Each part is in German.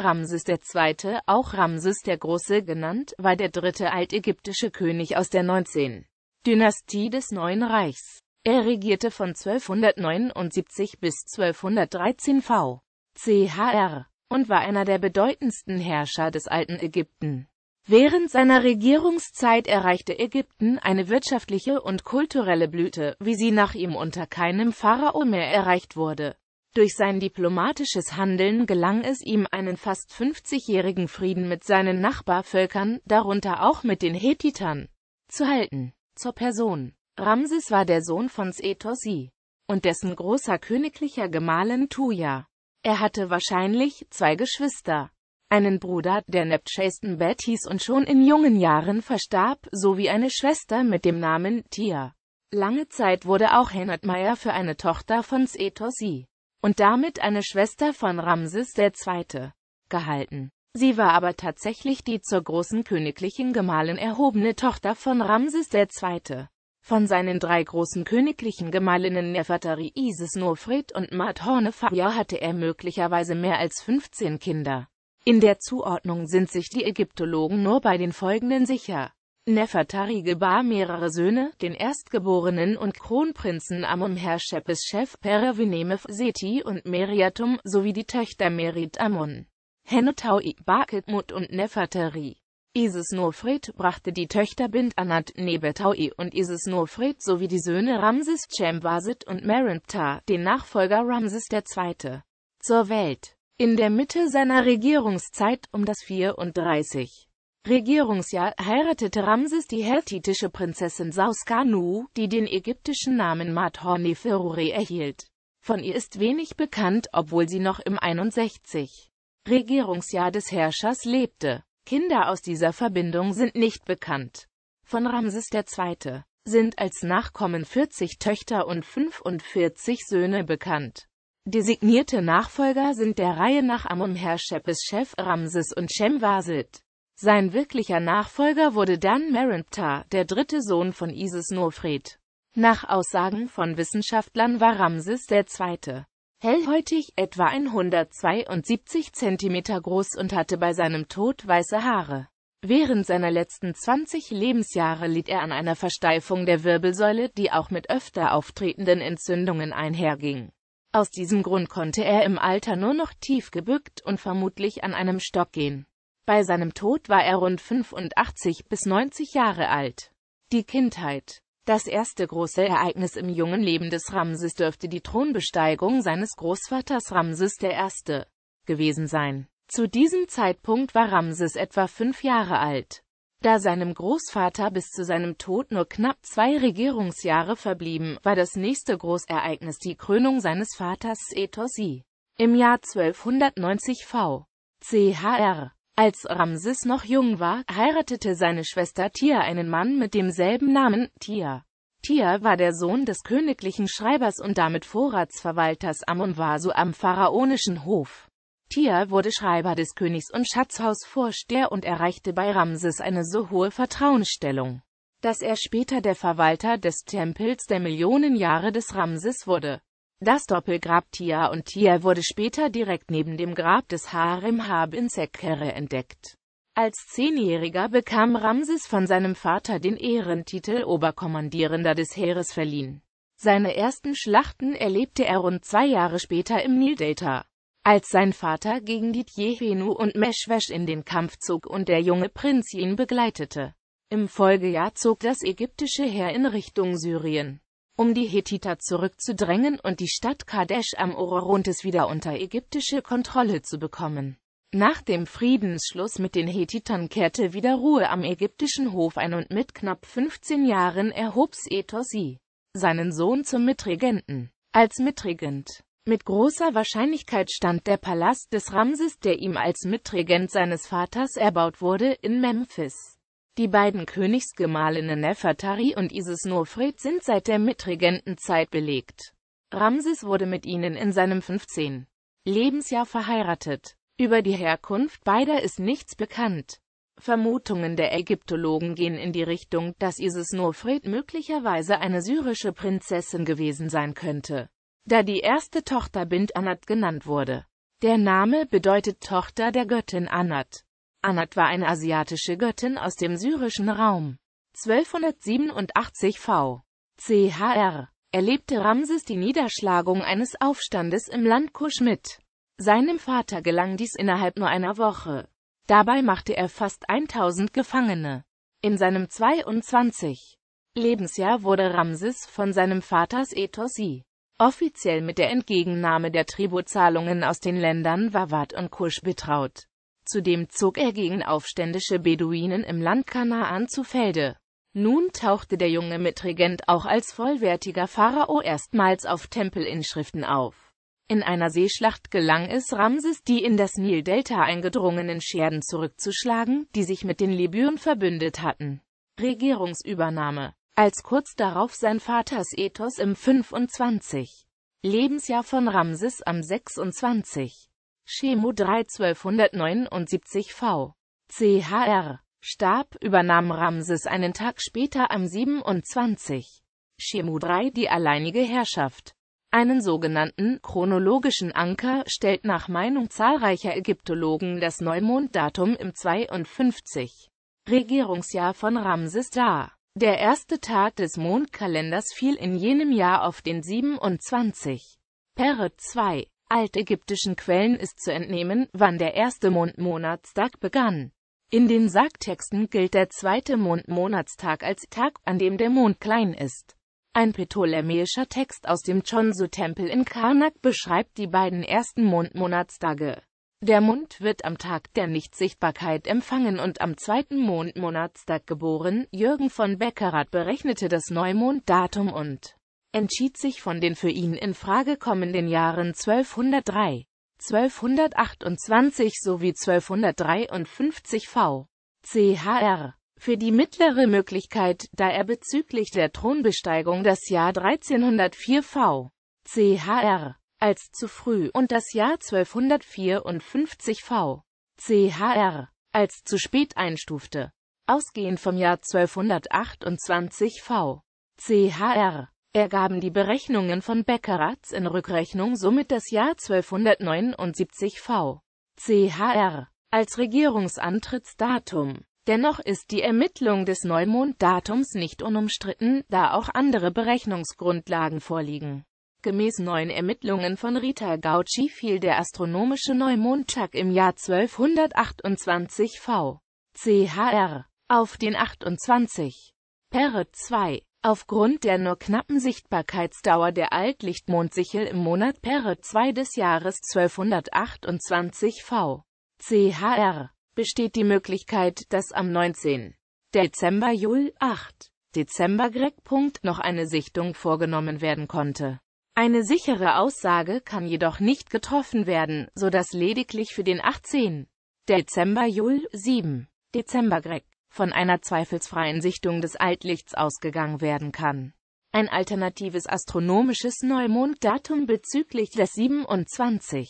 Ramses II., auch Ramses der Große genannt, war der dritte altägyptische König aus der 19. Dynastie des Neuen Reichs. Er regierte von 1279 bis 1213 v. chr. und war einer der bedeutendsten Herrscher des alten Ägypten. Während seiner Regierungszeit erreichte Ägypten eine wirtschaftliche und kulturelle Blüte, wie sie nach ihm unter keinem Pharao mehr erreicht wurde. Durch sein diplomatisches Handeln gelang es ihm, einen fast 50-jährigen Frieden mit seinen Nachbarvölkern, darunter auch mit den Hethitern, zu halten. Zur Person Ramses war der Sohn von Setosi und dessen großer königlicher Gemahlin Tuja. Er hatte wahrscheinlich zwei Geschwister, einen Bruder, der Nepchaston-Bet hieß und schon in jungen Jahren verstarb, sowie eine Schwester mit dem Namen Tia. Lange Zeit wurde auch Henatmeyer für eine Tochter von Setosi und damit eine Schwester von Ramses II. gehalten. Sie war aber tatsächlich die zur großen königlichen Gemahlin erhobene Tochter von Ramses II. Von seinen drei großen königlichen Gemahlinnen Nefertari, Isis, Nofret und Madhorne Faria hatte er möglicherweise mehr als 15 Kinder. In der Zuordnung sind sich die Ägyptologen nur bei den folgenden sicher. Nefertari gebar mehrere Söhne, den Erstgeborenen und Kronprinzen Amon-Herschepes-Chef Perewinemef Seti und Meriatum, sowie die Töchter Merit Amun. henotau Baketmut und Nefertari. Isis-Nofret brachte die Töchter Bind Anat, Nebetaui und Isis-Nofret sowie die Söhne Ramses Chemvasit und Meremptah, den Nachfolger Ramses II., zur Welt. In der Mitte seiner Regierungszeit um das 34. Regierungsjahr heiratete Ramses die hethitische Prinzessin Sauskanu, die den ägyptischen Namen Mathorneferure erhielt. Von ihr ist wenig bekannt, obwohl sie noch im 61. Regierungsjahr des Herrschers lebte. Kinder aus dieser Verbindung sind nicht bekannt. Von Ramses II. sind als Nachkommen 40 Töchter und 45 Söhne bekannt. Designierte Nachfolger sind der Reihe nach Amun-Herrschepes Chef Ramses und Shemwaset. Sein wirklicher Nachfolger wurde Dan Merenptah, der dritte Sohn von Isis Nofred. Nach Aussagen von Wissenschaftlern war Ramses II. hellhäutig, etwa 172 cm groß und hatte bei seinem Tod weiße Haare. Während seiner letzten 20 Lebensjahre litt er an einer Versteifung der Wirbelsäule, die auch mit öfter auftretenden Entzündungen einherging. Aus diesem Grund konnte er im Alter nur noch tief gebückt und vermutlich an einem Stock gehen. Bei seinem Tod war er rund 85 bis 90 Jahre alt. Die Kindheit Das erste große Ereignis im jungen Leben des Ramses dürfte die Thronbesteigung seines Großvaters Ramses I. gewesen sein. Zu diesem Zeitpunkt war Ramses etwa fünf Jahre alt. Da seinem Großvater bis zu seinem Tod nur knapp zwei Regierungsjahre verblieben, war das nächste Großereignis die Krönung seines Vaters Etosi. Im Jahr 1290 v. chr. Als Ramses noch jung war, heiratete seine Schwester Tia einen Mann mit demselben Namen, Tia. Tia war der Sohn des königlichen Schreibers und damit Vorratsverwalters Amonwasu am pharaonischen Hof. Tia wurde Schreiber des Königs und Schatzhausvorsteher und erreichte bei Ramses eine so hohe Vertrauensstellung, dass er später der Verwalter des Tempels der Millionen Jahre des Ramses wurde. Das Doppelgrab Tia und Tia wurde später direkt neben dem Grab des Harem Hab in Sekkere entdeckt. Als Zehnjähriger bekam Ramses von seinem Vater den Ehrentitel Oberkommandierender des Heeres verliehen. Seine ersten Schlachten erlebte er rund zwei Jahre später im Nildelta. Als sein Vater gegen die Jehenu und Meshwesh in den Kampf zog und der junge Prinz ihn begleitete. Im Folgejahr zog das ägyptische Heer in Richtung Syrien um die Hethiter zurückzudrängen und die Stadt Kadesh am Orontes wieder unter ägyptische Kontrolle zu bekommen. Nach dem Friedensschluss mit den Hethitern kehrte wieder Ruhe am ägyptischen Hof ein und mit knapp 15 Jahren erhob Setosi seinen Sohn zum Mitregenten. Als Mitregent mit großer Wahrscheinlichkeit stand der Palast des Ramses, der ihm als Mitregent seines Vaters erbaut wurde, in Memphis. Die beiden Königsgemahlinnen Nefertari und Isis Nofret sind seit der Mitregentenzeit belegt. Ramses wurde mit ihnen in seinem 15. Lebensjahr verheiratet. Über die Herkunft beider ist nichts bekannt. Vermutungen der Ägyptologen gehen in die Richtung, dass Isis Nofret möglicherweise eine syrische Prinzessin gewesen sein könnte, da die erste Tochter Bind Anat genannt wurde. Der Name bedeutet Tochter der Göttin Anat. Anat war eine asiatische Göttin aus dem syrischen Raum. 1287 v. Chr. erlebte Ramses die Niederschlagung eines Aufstandes im Land Kusch mit. Seinem Vater gelang dies innerhalb nur einer Woche. Dabei machte er fast 1000 Gefangene. In seinem 22. Lebensjahr wurde Ramses von seinem Vaters Setosi offiziell mit der Entgegennahme der Tributzahlungen aus den Ländern Wawat und Kusch betraut. Zudem zog er gegen aufständische Beduinen im Land Kanaan zu Felde. Nun tauchte der junge Mitregent auch als vollwertiger Pharao erstmals auf Tempelinschriften auf. In einer Seeschlacht gelang es Ramses, die in das Nildelta eingedrungenen Scherden zurückzuschlagen, die sich mit den Libyen verbündet hatten. Regierungsübernahme Als kurz darauf sein Vaters Ethos im 25. Lebensjahr von Ramses am 26. Chemo 3 1279 v. CHR. Starb, übernahm Ramses einen Tag später am 27. Chemo 3 die alleinige Herrschaft. Einen sogenannten chronologischen Anker stellt nach Meinung zahlreicher Ägyptologen das Neumonddatum im 52. Regierungsjahr von Ramses dar. Der erste Tag des Mondkalenders fiel in jenem Jahr auf den 27. Peret 2 altägyptischen Quellen ist zu entnehmen, wann der erste Mondmonatstag begann. In den Sagtexten gilt der zweite Mondmonatstag als Tag, an dem der Mond klein ist. Ein ptolemäischer Text aus dem Chonsu-Tempel in Karnak beschreibt die beiden ersten Mondmonatstage. Der Mond wird am Tag der Nichtsichtbarkeit empfangen und am zweiten Mondmonatstag geboren. Jürgen von Beckerath berechnete das Neumonddatum und entschied sich von den für ihn in Frage kommenden Jahren 1203, 1228 sowie 1253 v. chr. für die mittlere Möglichkeit, da er bezüglich der Thronbesteigung das Jahr 1304 v. chr. als zu früh und das Jahr 1254 v. chr. als zu spät einstufte. Ausgehend vom Jahr 1228 v. chr ergaben die Berechnungen von Beckeratz in Rückrechnung somit das Jahr 1279 v. chr. als Regierungsantrittsdatum. Dennoch ist die Ermittlung des Neumonddatums nicht unumstritten, da auch andere Berechnungsgrundlagen vorliegen. Gemäß neuen Ermittlungen von Rita Gauci fiel der astronomische Neumondtag im Jahr 1228 v. chr. auf den 28. Peret 2. Aufgrund der nur knappen Sichtbarkeitsdauer der Altlichtmondsichel im Monat Perre 2 des Jahres 1228 v. chr. besteht die Möglichkeit, dass am 19. Dezember Jul 8. Dezember Greg. noch eine Sichtung vorgenommen werden konnte. Eine sichere Aussage kann jedoch nicht getroffen werden, so dass lediglich für den 18. Dezember Jul 7. Dezember Greg von einer zweifelsfreien Sichtung des Altlichts ausgegangen werden kann. Ein alternatives astronomisches Neumonddatum bezüglich des 27.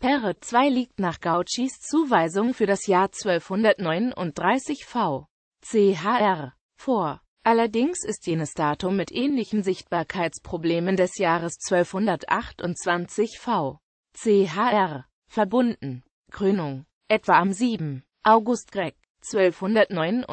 Perre 2 liegt nach Gauchis Zuweisung für das Jahr 1239 v. CHR vor. Allerdings ist jenes Datum mit ähnlichen Sichtbarkeitsproblemen des Jahres 1228 v. CHR verbunden. Krönung etwa am 7. August Greg 1279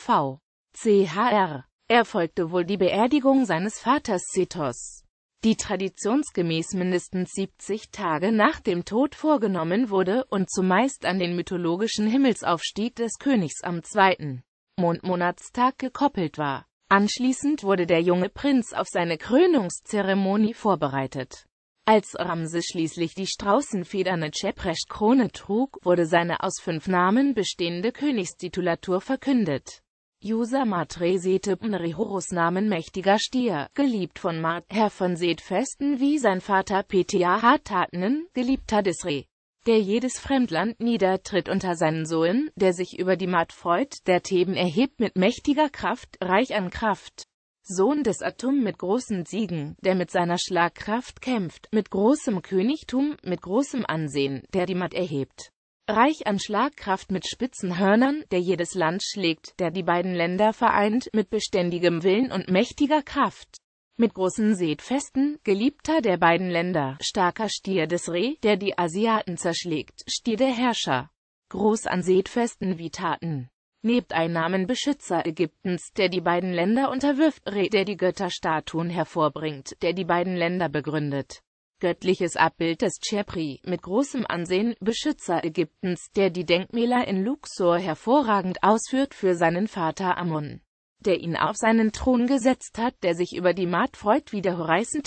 v. chr. erfolgte wohl die Beerdigung seines Vaters Cetos, die traditionsgemäß mindestens 70 Tage nach dem Tod vorgenommen wurde und zumeist an den mythologischen Himmelsaufstieg des Königs am zweiten Mondmonatstag gekoppelt war. Anschließend wurde der junge Prinz auf seine Krönungszeremonie vorbereitet als Ramses schließlich die straußenfederne Tscheprecht-Krone trug, wurde seine aus fünf Namen bestehende Königstitulatur verkündet. Jusa Matre Setep Nrihorus Namen mächtiger Stier, geliebt von Mat, Herr von Setfesten wie sein Vater Ptah Tatnen, geliebter des Re, der jedes Fremdland niedertritt unter seinen Sohn, der sich über die Mat freut, der Theben erhebt mit mächtiger Kraft, reich an Kraft. Sohn des Atom mit großen Siegen, der mit seiner Schlagkraft kämpft, mit großem Königtum, mit großem Ansehen, der die Matt erhebt. Reich an Schlagkraft mit spitzen Hörnern, der jedes Land schlägt, der die beiden Länder vereint, mit beständigem Willen und mächtiger Kraft. Mit großen Seetfesten, Geliebter der beiden Länder, starker Stier des Reh, der die Asiaten zerschlägt, Stier der Herrscher. Groß an Seetfesten wie Taten. Nebdeinnahmen Beschützer Ägyptens, der die beiden Länder unterwirft, Re, der die Götterstatuen hervorbringt, der die beiden Länder begründet. Göttliches Abbild des Chepri, mit großem Ansehen, Beschützer Ägyptens, der die Denkmäler in Luxor hervorragend ausführt für seinen Vater Amun der ihn auf seinen Thron gesetzt hat, der sich über die Maat freut wie der Horizon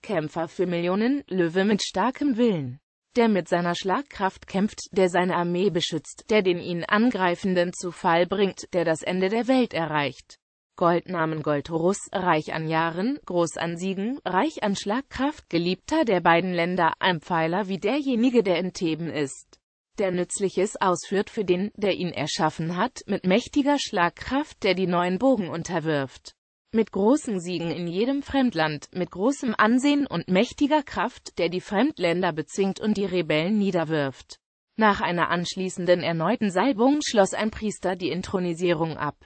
Kämpfer für Millionen, Löwe mit starkem Willen der mit seiner Schlagkraft kämpft, der seine Armee beschützt, der den ihn Angreifenden zu Fall bringt, der das Ende der Welt erreicht. Goldnamen Goldruss, reich an Jahren, groß an Siegen, reich an Schlagkraft, Geliebter der beiden Länder, ein Pfeiler wie derjenige, der in Theben ist, der Nützliches ausführt für den, der ihn erschaffen hat, mit mächtiger Schlagkraft, der die neuen Bogen unterwirft. Mit großen Siegen in jedem Fremdland, mit großem Ansehen und mächtiger Kraft, der die Fremdländer bezwingt und die Rebellen niederwirft. Nach einer anschließenden erneuten Salbung schloss ein Priester die Intronisierung ab.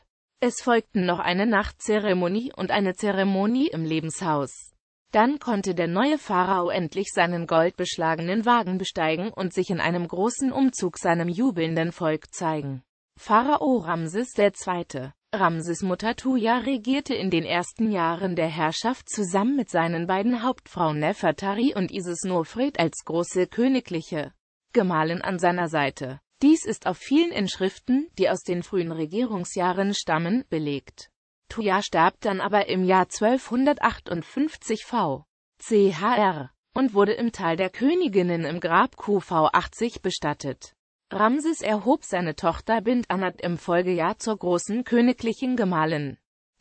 Es folgten noch eine Nachtzeremonie und eine Zeremonie im Lebenshaus. Dann konnte der neue Pharao endlich seinen goldbeschlagenen Wagen besteigen und sich in einem großen Umzug seinem jubelnden Volk zeigen. Pharao Ramses II. Ramses Mutter Tuja regierte in den ersten Jahren der Herrschaft zusammen mit seinen beiden Hauptfrauen Nefertari und Isis Nofred als große königliche Gemahlin an seiner Seite. Dies ist auf vielen Inschriften, die aus den frühen Regierungsjahren stammen, belegt. Tuja starb dann aber im Jahr 1258 v. chr. und wurde im Tal der Königinnen im Grab QV 80 bestattet. Ramses erhob seine Tochter Bint Anat im Folgejahr zur großen königlichen Gemahlin.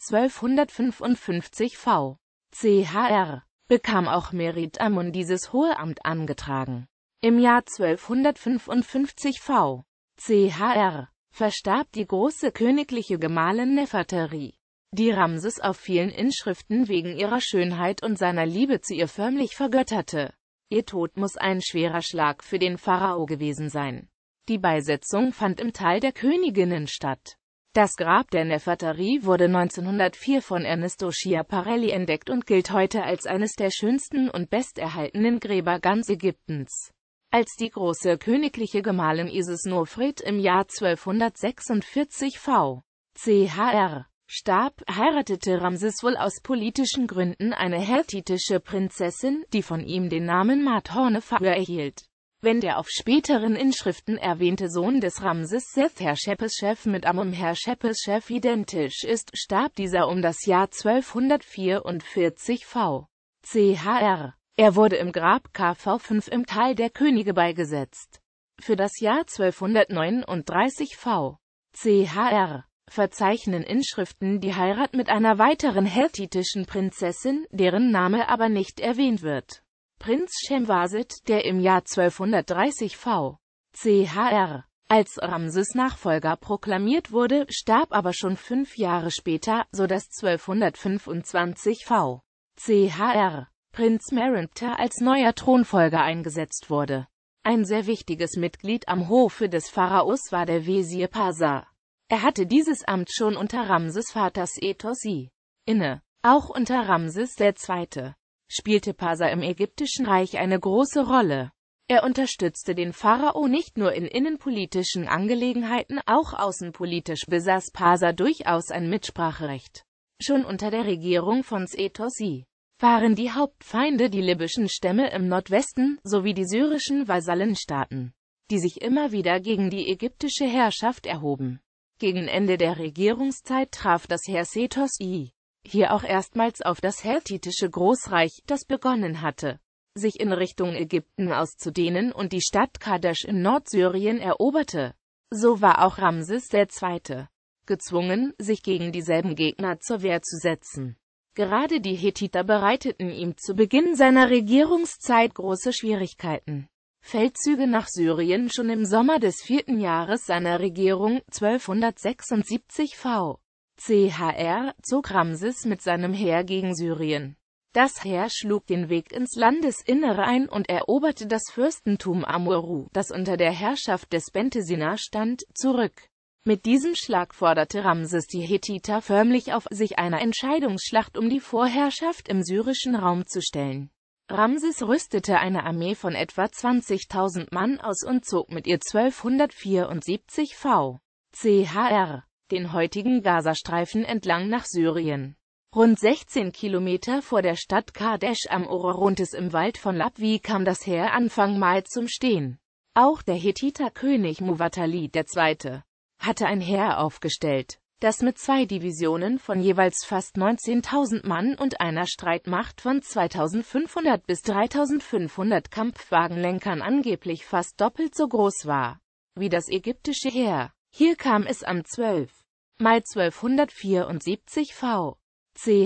1255 v. Chr. bekam auch Merit Amun dieses hohe Amt angetragen. Im Jahr 1255 v. Chr. verstarb die große königliche Gemahlin Nefertari, die Ramses auf vielen Inschriften wegen ihrer Schönheit und seiner Liebe zu ihr förmlich vergötterte. Ihr Tod muss ein schwerer Schlag für den Pharao gewesen sein. Die Beisetzung fand im Tal der Königinnen statt. Das Grab der Nefertari wurde 1904 von Ernesto Schiaparelli entdeckt und gilt heute als eines der schönsten und besterhaltenen Gräber ganz Ägyptens. Als die große königliche Gemahlin Isis Nofret im Jahr 1246 v. chr. starb, heiratete Ramses wohl aus politischen Gründen eine hethitische Prinzessin, die von ihm den Namen Mathornefa erhielt wenn der auf späteren Inschriften erwähnte Sohn des Ramses Seth Herrschepes-Chef mit Amum Herrschepes-Chef identisch ist, starb dieser um das Jahr 1244 v. chr. Er wurde im Grab KV5 im Tal der Könige beigesetzt. Für das Jahr 1239 v. chr. verzeichnen Inschriften die Heirat mit einer weiteren hethitischen Prinzessin, deren Name aber nicht erwähnt wird. Prinz Shemwaset, der im Jahr 1230 v. chr. als Ramses Nachfolger proklamiert wurde, starb aber schon fünf Jahre später, so dass 1225 v. chr. Prinz Merintah als neuer Thronfolger eingesetzt wurde. Ein sehr wichtiges Mitglied am Hofe des Pharaos war der Wesir Pasa. Er hatte dieses Amt schon unter Ramses Vaters Etosi inne, auch unter Ramses II spielte Pasa im Ägyptischen Reich eine große Rolle. Er unterstützte den Pharao nicht nur in innenpolitischen Angelegenheiten, auch außenpolitisch besaß Pasa durchaus ein Mitspracherecht. Schon unter der Regierung von Setosi waren die Hauptfeinde die libyschen Stämme im Nordwesten sowie die syrischen Vasallenstaaten, die sich immer wieder gegen die ägyptische Herrschaft erhoben. Gegen Ende der Regierungszeit traf das Heer I hier auch erstmals auf das hethitische Großreich, das begonnen hatte, sich in Richtung Ägypten auszudehnen und die Stadt Kadesh in Nordsyrien eroberte. So war auch Ramses II. gezwungen, sich gegen dieselben Gegner zur Wehr zu setzen. Gerade die Hethiter bereiteten ihm zu Beginn seiner Regierungszeit große Schwierigkeiten. Feldzüge nach Syrien schon im Sommer des vierten Jahres seiner Regierung 1276 v. CHR, zog Ramses mit seinem Heer gegen Syrien. Das Heer schlug den Weg ins Landesinnere ein und eroberte das Fürstentum Amuru, das unter der Herrschaft des Bentesina stand, zurück. Mit diesem Schlag forderte Ramses die Hethiter förmlich auf, sich einer Entscheidungsschlacht um die Vorherrschaft im syrischen Raum zu stellen. Ramses rüstete eine Armee von etwa 20.000 Mann aus und zog mit ihr 1274 v. chr den heutigen Gazastreifen entlang nach Syrien. Rund 16 Kilometer vor der Stadt Kadesh am Orontes im Wald von Lapwi kam das Heer Anfang Mai zum Stehen. Auch der Hethiter König Muwatali II. hatte ein Heer aufgestellt, das mit zwei Divisionen von jeweils fast 19.000 Mann und einer Streitmacht von 2.500 bis 3.500 Kampfwagenlenkern angeblich fast doppelt so groß war wie das ägyptische Heer. Hier kam es am 12 mal 1274 v.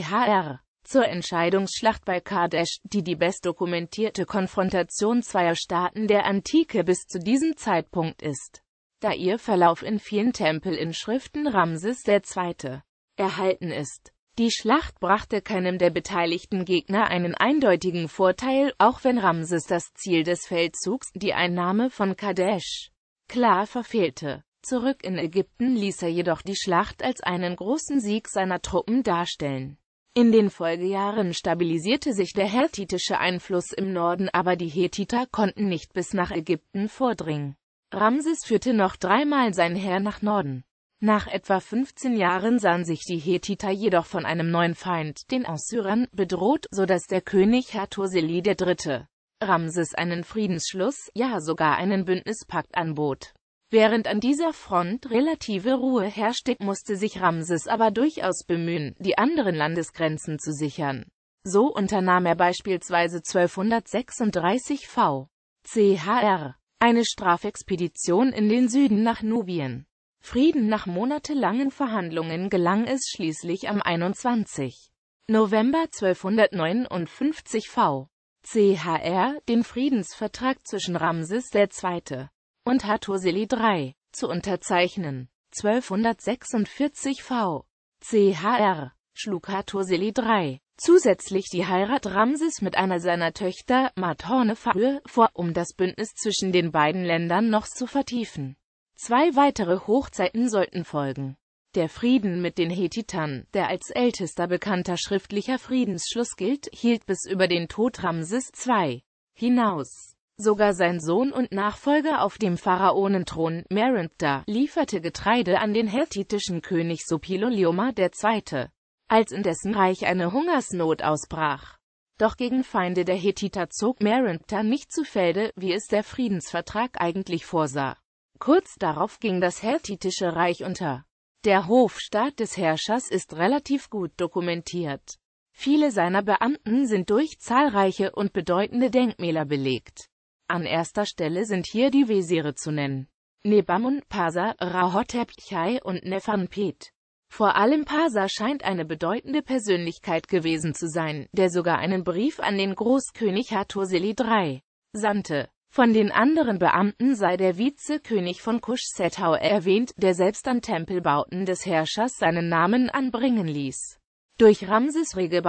chr. Zur Entscheidungsschlacht bei Kadesh, die die bestdokumentierte Konfrontation zweier Staaten der Antike bis zu diesem Zeitpunkt ist, da ihr Verlauf in vielen Tempelinschriften Ramses II. erhalten ist. Die Schlacht brachte keinem der beteiligten Gegner einen eindeutigen Vorteil, auch wenn Ramses das Ziel des Feldzugs, die Einnahme von Kadesh, klar verfehlte. Zurück in Ägypten ließ er jedoch die Schlacht als einen großen Sieg seiner Truppen darstellen. In den Folgejahren stabilisierte sich der hethitische Einfluss im Norden, aber die Hethiter konnten nicht bis nach Ägypten vordringen. Ramses führte noch dreimal sein Heer nach Norden. Nach etwa 15 Jahren sahen sich die Hethiter jedoch von einem neuen Feind, den Assyrern, bedroht, so dass der König Hattursili III. Ramses einen Friedensschluss, ja sogar einen Bündnispakt anbot. Während an dieser Front relative Ruhe herrschte, musste sich Ramses aber durchaus bemühen, die anderen Landesgrenzen zu sichern. So unternahm er beispielsweise 1236 v. chr. eine Strafexpedition in den Süden nach Nubien. Frieden nach monatelangen Verhandlungen gelang es schließlich am 21. November 1259 v. chr. den Friedensvertrag zwischen Ramses II und Hattusili III zu unterzeichnen. 1246 v. chr. schlug Hattusili III zusätzlich die Heirat Ramses mit einer seiner Töchter, Mathornefahe, vor, um das Bündnis zwischen den beiden Ländern noch zu vertiefen. Zwei weitere Hochzeiten sollten folgen. Der Frieden mit den Hethitern, der als ältester bekannter schriftlicher Friedensschluss gilt, hielt bis über den Tod Ramses II hinaus. Sogar sein Sohn und Nachfolger auf dem Pharaonenthron, Merintda, lieferte Getreide an den hethitischen König Supilolioma II., als in dessen Reich eine Hungersnot ausbrach. Doch gegen Feinde der Hethiter zog Merintda nicht zu Felde, wie es der Friedensvertrag eigentlich vorsah. Kurz darauf ging das Hethitische Reich unter. Der Hofstaat des Herrschers ist relativ gut dokumentiert. Viele seiner Beamten sind durch zahlreiche und bedeutende Denkmäler belegt. An erster Stelle sind hier die Wesire zu nennen. Nebamun, Pasa, Rahotep, Chai und Nefanpet. Vor allem Pasa scheint eine bedeutende Persönlichkeit gewesen zu sein, der sogar einen Brief an den Großkönig Hattursili III. sandte. Von den anderen Beamten sei der Vizekönig von Kusch-Settau erwähnt, der selbst an Tempelbauten des Herrschers seinen Namen anbringen ließ. Durch Ramses rege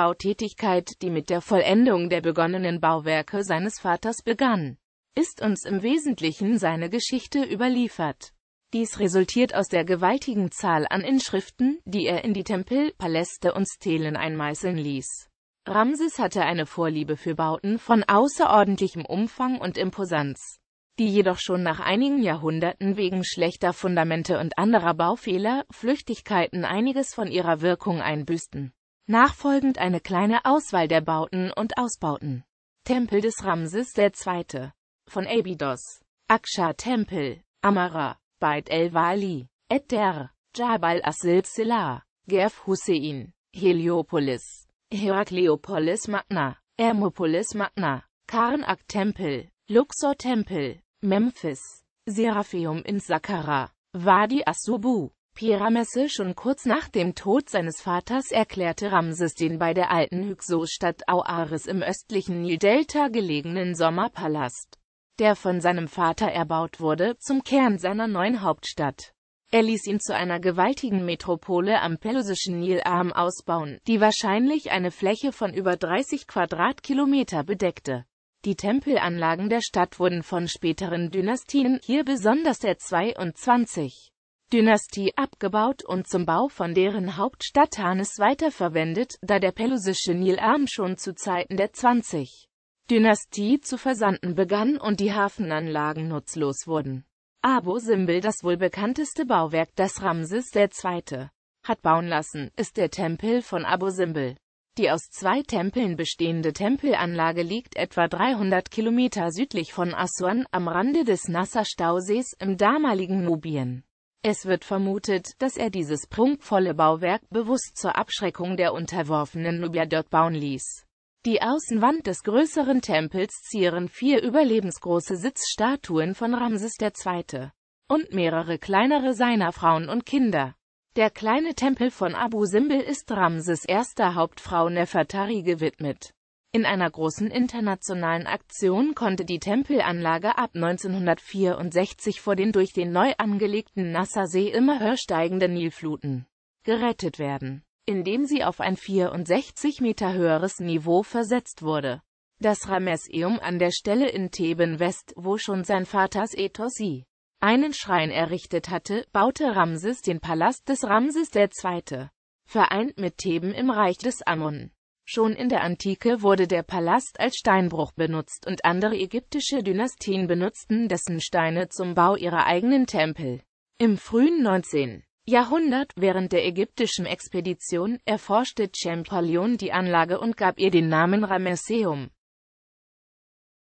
die mit der Vollendung der begonnenen Bauwerke seines Vaters begann, ist uns im Wesentlichen seine Geschichte überliefert. Dies resultiert aus der gewaltigen Zahl an Inschriften, die er in die Tempel, Paläste und Stelen einmeißeln ließ. Ramses hatte eine Vorliebe für Bauten von außerordentlichem Umfang und Imposanz, die jedoch schon nach einigen Jahrhunderten wegen schlechter Fundamente und anderer Baufehler, Flüchtigkeiten einiges von ihrer Wirkung einbüßten. Nachfolgend eine kleine Auswahl der Bauten und Ausbauten. Tempel des Ramses II von Abydos, Aksha-Tempel, Amara, Beit el-Wali, Eder, Jabal as-Silsila, Gerf Hussein, Heliopolis, Herakleopolis Magna, Hermopolis Magna, Karnak-Tempel, Luxor-Tempel, Memphis, Seraphium in Saqqara, Wadi Asubu, subu schon kurz nach dem Tod seines Vaters erklärte Ramses den bei der alten Hyksos-Stadt Auaris im östlichen Nildelta gelegenen Sommerpalast der von seinem Vater erbaut wurde, zum Kern seiner neuen Hauptstadt. Er ließ ihn zu einer gewaltigen Metropole am pelusischen Nilarm ausbauen, die wahrscheinlich eine Fläche von über 30 Quadratkilometer bedeckte. Die Tempelanlagen der Stadt wurden von späteren Dynastien, hier besonders der 22. Dynastie abgebaut und zum Bau von deren Hauptstadt Hanes weiterverwendet, da der pelusische Nilarm schon zu Zeiten der 20. Dynastie zu versanden begann und die Hafenanlagen nutzlos wurden. Abu Simbel, das wohl bekannteste Bauwerk, das Ramses II. hat bauen lassen, ist der Tempel von Abu Simbel. Die aus zwei Tempeln bestehende Tempelanlage liegt etwa 300 Kilometer südlich von Aswan am Rande des Nasser-Stausees im damaligen Nubien. Es wird vermutet, dass er dieses prunkvolle Bauwerk bewusst zur Abschreckung der unterworfenen Nubier dort bauen ließ. Die Außenwand des größeren Tempels zieren vier überlebensgroße Sitzstatuen von Ramses II. und mehrere kleinere seiner Frauen und Kinder. Der kleine Tempel von Abu Simbel ist Ramses erster Hauptfrau Nefertari gewidmet. In einer großen internationalen Aktion konnte die Tempelanlage ab 1964 vor den durch den neu angelegten Nassersee immer höher steigenden Nilfluten gerettet werden indem sie auf ein 64 Meter höheres Niveau versetzt wurde. Das Rameseum an der Stelle in Theben West, wo schon sein Vaters Etosi einen Schrein errichtet hatte, baute Ramses den Palast des Ramses II. vereint mit Theben im Reich des Ammon. Schon in der Antike wurde der Palast als Steinbruch benutzt und andere ägyptische Dynastien benutzten dessen Steine zum Bau ihrer eigenen Tempel. Im frühen 19. Jahrhundert während der ägyptischen Expedition erforschte Champollion die Anlage und gab ihr den Namen Ramesseum